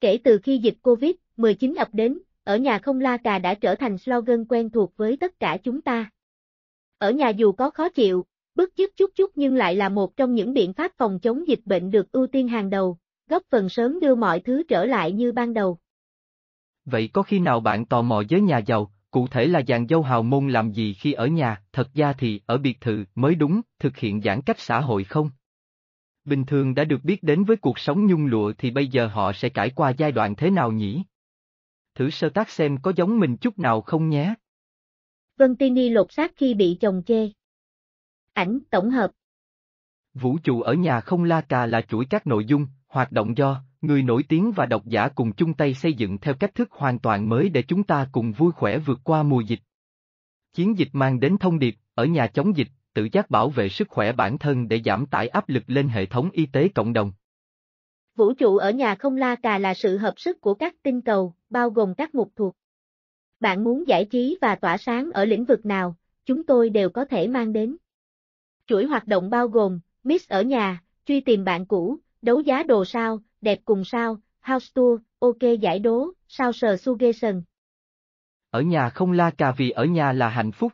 Kể từ khi dịch COVID-19 ập đến, ở nhà không la cà đã trở thành slogan quen thuộc với tất cả chúng ta. Ở nhà dù có khó chịu, bức dứt chút chút nhưng lại là một trong những biện pháp phòng chống dịch bệnh được ưu tiên hàng đầu, góp phần sớm đưa mọi thứ trở lại như ban đầu. Vậy có khi nào bạn tò mò với nhà giàu, cụ thể là dàn dâu hào môn làm gì khi ở nhà, thật ra thì ở biệt thự mới đúng, thực hiện giãn cách xã hội không? bình thường đã được biết đến với cuộc sống nhung lụa thì bây giờ họ sẽ trải qua giai đoạn thế nào nhỉ? Thử sơ tác xem có giống mình chút nào không nhé. Vân Tini lột xác khi bị chồng chê. Ảnh tổng hợp. Vũ trụ ở nhà không la cà là chuỗi các nội dung, hoạt động do người nổi tiếng và độc giả cùng chung tay xây dựng theo cách thức hoàn toàn mới để chúng ta cùng vui khỏe vượt qua mùa dịch. Chiến dịch mang đến thông điệp, ở nhà chống dịch, tự giác bảo vệ sức khỏe bản thân để giảm tải áp lực lên hệ thống y tế cộng đồng. Vũ trụ ở nhà không la cà là sự hợp sức của các tinh cầu, bao gồm các mục thuộc. Bạn muốn giải trí và tỏa sáng ở lĩnh vực nào, chúng tôi đều có thể mang đến. Chuỗi hoạt động bao gồm, Miss ở nhà, truy tìm bạn cũ, đấu giá đồ sao, đẹp cùng sao, house tour, ok giải đố, sao sờ suggestion. Ở nhà không la cà vì ở nhà là hạnh phúc,